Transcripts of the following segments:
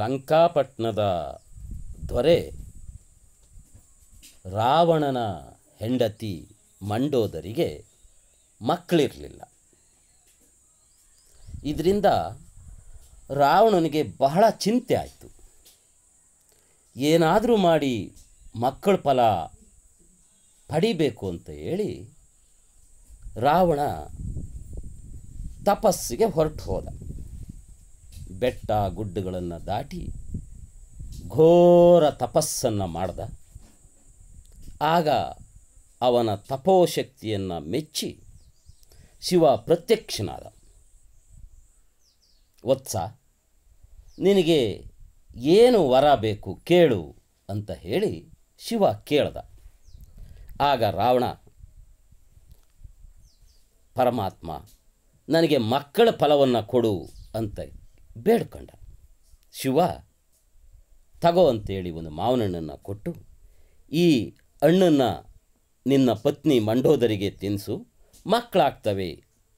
ಲಂಕಾಪಟ್ಟಣದ ದೊರೆ ರಾವಣನ ಹೆಂಡತಿ ಮಂಡೋದರಿಗೆ ಮಕ್ಕಳಿರಲಿಲ್ಲ ಇದರಿಂದ ರಾವಣನಿಗೆ ಬಹಳ ಚಿಂತೆ ಆಯಿತು ಏನಾದರೂ ಮಾಡಿ ಮಕ್ಕಳ ಫಲ ಪಡಿಬೇಕು ಅಂತ ಹೇಳಿ ರಾವಣ ತಪಸ್ಸಿಗೆ ಹೊರಟು ಹೋದ ಬೆಟ್ಟ ಗುಡ್ಡಗಳನ್ನು ದಾಟಿ ಘೋರ ತಪಸ್ಸನ್ನು ಮಾಡ್ದ ಆಗ ಅವನ ತಪೋಶಕ್ತಿಯನ್ನು ಮೆಚ್ಚಿ ಶಿವ ಪ್ರತ್ಯಕ್ಷನಾದ ವತ್ಸ ನಿನಗೆ ಏನು ವರ ಬೇಕು ಕೇಳು ಅಂತ ಹೇಳಿ ಶಿವ ಕೇಳ್ದ ಆಗ ರಾವಣ ಪರಮಾತ್ಮ ನನಗೆ ಮಕ್ಕಳ ಫಲವನ್ನು ಕೊಡು ಅಂತ ಬೇಡ್ಕೊಂಡ ಶಿವ ತಗೋ ಅಂತೇಳಿ ಒಂದು ಮಾವನಣ್ಣನ್ನು ಕೊಟ್ಟು ಈ ಹಣ್ಣನ್ನು ನಿನ್ನ ಪತ್ನಿ ಮಂಡೋದರಿಗೆ ತಿನ್ನಿಸು ಮಕ್ಕಳಾಗ್ತವೆ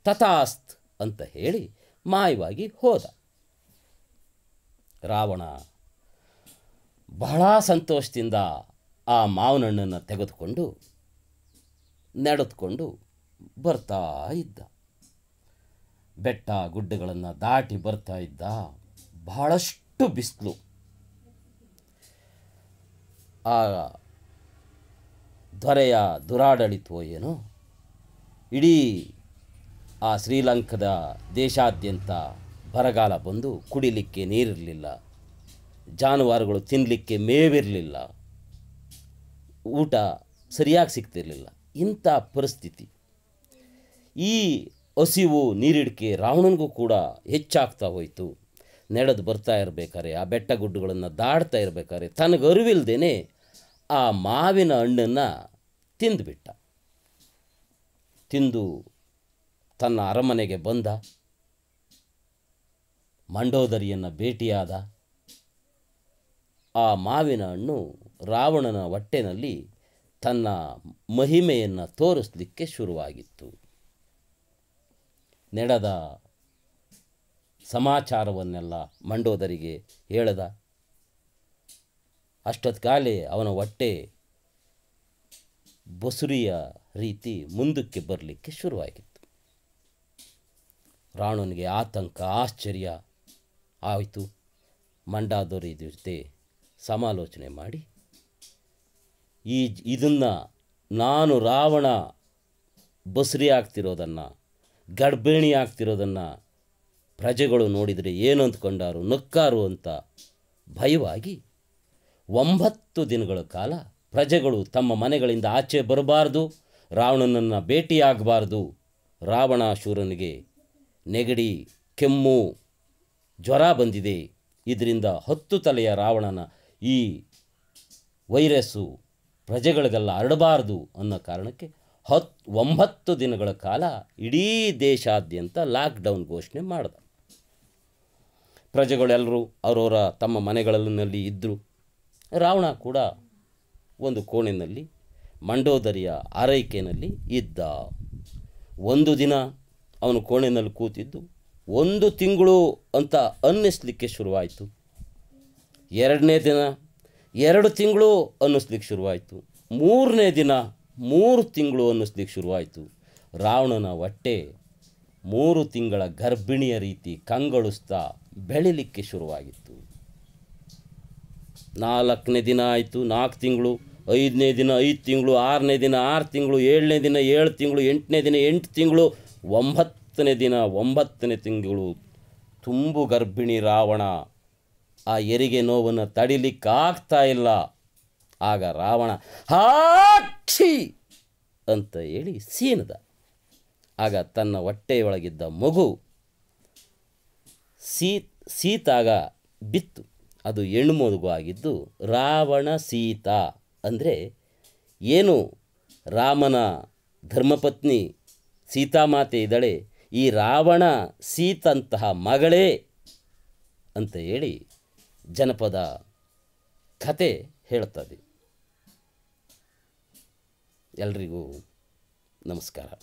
ತಥಾಸ್ತ್ ಅಂತ ಹೇಳಿ ಮಾಯವಾಗಿ ಹೋದ ರಾವಣ ಬಹಳ ಸಂತೋಷದಿಂದ ಆ ಮಾವನಣ್ಣನ್ನು ತೆಗೆದುಕೊಂಡು ನಡೆದುಕೊಂಡು ಬರ್ತಾ ಇದ್ದ ಬೆಟ್ಟ ಗುಡ್ಡಗಳನ್ನು ದಾಟಿ ಬರ್ತಾ ಇದ್ದ ಬಹಳಷ್ಟು ಬಿಸಿಲು ಆ ದೊರೆಯ ದುರಾಡಳಿತವೋ ಏನು ಇಡೀ ಆ ಶ್ರೀಲಂಕಾದ ದೇಶಾದ್ಯಂತ ಬರಗಾಲ ಬಂದು ಕುಡಿಲಿಕ್ಕೆ ನೀರಿರಲಿಲ್ಲ ಜಾನುವಾರುಗಳು ತಿನ್ನಲಿಕ್ಕೆ ಮೇವಿರಲಿಲ್ಲ ಊಟ ಸರಿಯಾಗಿ ಸಿಗ್ತಿರಲಿಲ್ಲ ಇಂಥ ಪರಿಸ್ಥಿತಿ ಈ ಹಸಿವು ನೀರಿಡಿಕೆ ರಾವಣನಿಗೂ ಕೂಡ ಹೆಚ್ಚಾಗ್ತಾ ಹೋಯಿತು ನಡೆದು ಬರ್ತಾ ಇರಬೇಕಾರೆ ಆ ಬೆಟ್ಟ ಗುಡ್ಡಗಳನ್ನು ದಾಡ್ತಾ ಇರಬೇಕಾರೆ ತನಗರಿವಿಲ್ದೇ ಆ ಮಾವಿನ ಹಣ್ಣನ್ನು ತಿಂದುಬಿಟ್ಟ ತಿಂದು ತನ್ನ ಅರಮನೆಗೆ ಬಂದ ಮಂಡೋದರಿಯನ್ನು ಭೇಟಿಯಾದ ಆ ಮಾವಿನ ಹಣ್ಣು ರಾವಣನ ಹೊಟ್ಟೆನಲ್ಲಿ ತನ್ನ ಮಹಿಮೆಯನ್ನು ತೋರಿಸಲಿಕ್ಕೆ ಶುರುವಾಗಿತ್ತು ನೆಡದ ಸಮಾಚಾರವನ್ನೆಲ್ಲ ಮಂಡೋದರಿಗೆ ಅಷ್ಟೊತ್ತು ಕಾಲೇ ಅವನ ಹೊಟ್ಟೆ ಬಸುರಿಯ ರೀತಿ ಮುಂದಕ್ಕೆ ಬರಲಿಕ್ಕೆ ಶುರುವಾಗಿತ್ತು ರಾಣನಿಗೆ ಆತಂಕ ಆಶ್ಚರ್ಯ ಆಯಿತು ಮಂಡಾದೋರಿ ಜೊತೆ ಸಮಾಲೋಚನೆ ಮಾಡಿ ಈ ಇದನ್ನು ನಾನು ರಾವಣ ಬಸುರಿ ಆಗ್ತಿರೋದನ್ನು ಗರ್ಭಿಣಿ ಆಗ್ತಿರೋದನ್ನು ಪ್ರಜೆಗಳು ನೋಡಿದರೆ ಏನು ಅಂದ್ಕೊಂಡಾರು ನಕ್ಕಾರು ಅಂತ ಭಯವಾಗಿ ಒಂಬತ್ತು ದಿನಗಳ ಕಾಲ ಪ್ರಜೆಗಳು ತಮ್ಮ ಮನೆಗಳಿಂದ ಆಚೆ ಬರಬಾರ್ದು ರಾವಣನನ್ನು ಭೇಟಿಯಾಗಬಾರ್ದು ರಾವಣಾಶೂರನಿಗೆ ನೆಗಡಿ ಕೆಮ್ಮು ಜ್ವರ ಬಂದಿದೆ ಇದರಿಂದ ಹತ್ತು ತಲೆಯ ರಾವಣನ ಈ ವೈರಸ್ಸು ಪ್ರಜೆಗಳಿಗೆಲ್ಲ ಹರಡಬಾರ್ದು ಅನ್ನೋ ಕಾರಣಕ್ಕೆ ಹತ್ ಒಂಬತ್ತು ದಿನಗಳ ಕಾಲ ಇಡೀ ದೇಶಾದ್ಯಂತ ಲಾಕ್ಡೌನ್ ಘೋಷಣೆ ಮಾಡಿದ ಪ್ರಜೆಗಳೆಲ್ಲರೂ ಅವರವರ ತಮ್ಮ ಮನೆಗಳಲ್ಲಿ ಇದ್ದರು ರಾವಣ ಕೂಡ ಒಂದು ಕೋಣೆಯಲ್ಲಿ ಮಂಡೋದರಿಯ ಆರೈಕೆಯಲ್ಲಿ ಇದ್ದ ಒಂದು ದಿನ ಅವನು ಕೋಣೆಯಲ್ಲಿ ಕೂತಿದ್ದು ಒಂದು ತಿಂಗಳು ಅಂತ ಅನ್ನಿಸ್ಲಿಕ್ಕೆ ಶುರುವಾಯಿತು ಎರಡನೇ ದಿನ ಎರಡು ತಿಂಗಳು ಅನ್ನಿಸ್ಲಿಕ್ಕೆ ಶುರುವಾಯಿತು ಮೂರನೇ ದಿನ ಮೂರು ತಿಂಗಳು ಅನ್ನಿಸ್ಲಿಕ್ಕೆ ಶುರುವಾಯಿತು ರಾವಣನ ಹೊಟ್ಟೆ ಮೂರು ತಿಂಗಳ ಗರ್ಭಿಣಿಯ ರೀತಿ ಕಂಗೊಳಿಸ್ತಾ ಬೆಳಿಲಿಕ್ಕೆ ಶುರುವಾಗಿತ್ತು ನಾಲ್ಕನೇ ದಿನ ಆಯಿತು ನಾಲ್ಕು ತಿಂಗಳು ಐದನೇ ದಿನ ಐದು ತಿಂಗಳು ಆರನೇ ದಿನ ಆರು ತಿಂಗಳು ಏಳನೇ ದಿನ ಏಳು ತಿಂಗಳು ಎಂಟನೇ ದಿನ ಎಂಟು ತಿಂಗಳು ಒಂಬತ್ತನೇ ದಿನ ಒಂಬತ್ತನೇ ತಿಂಗಳು ತುಂಬು ಗರ್ಭಿಣಿ ರಾವಣ ಆ ಎರಿಗೆ ನೋವನ್ನು ತಡಿಲಿಕ್ಕಾಗ್ತಾ ಇಲ್ಲ ಆಗ ರಾವಣ ಹಾಕ್ಷಿ ಅಂತ ಹೇಳಿ ಸೀನದ ಆಗ ತನ್ನ ಹೊಟ್ಟೆಯೊಳಗಿದ್ದ ಮಗು ಸೀ ಸೀತಾಗ ಬಿತ್ತು ಅದು ಹೆಣ್ಣು ಮಗು ಆಗಿದ್ದು ರಾವಣ ಸೀತಾ ಅಂದರೆ ಏನು ರಾಮನ ಧರ್ಮಪತ್ನಿ ಸೀತಾಮಾತೆ ಇದ್ದಾಳೆ ಈ ರಾವಣ ಸೀತಂತಹ ಮಗಳೇ ಅಂತ ಹೇಳಿ ಜನಪದ ಕತೆ ಹೇಳ್ತದೆ ಎಲ್ರಿಗೂ ನಮಸ್ಕಾರ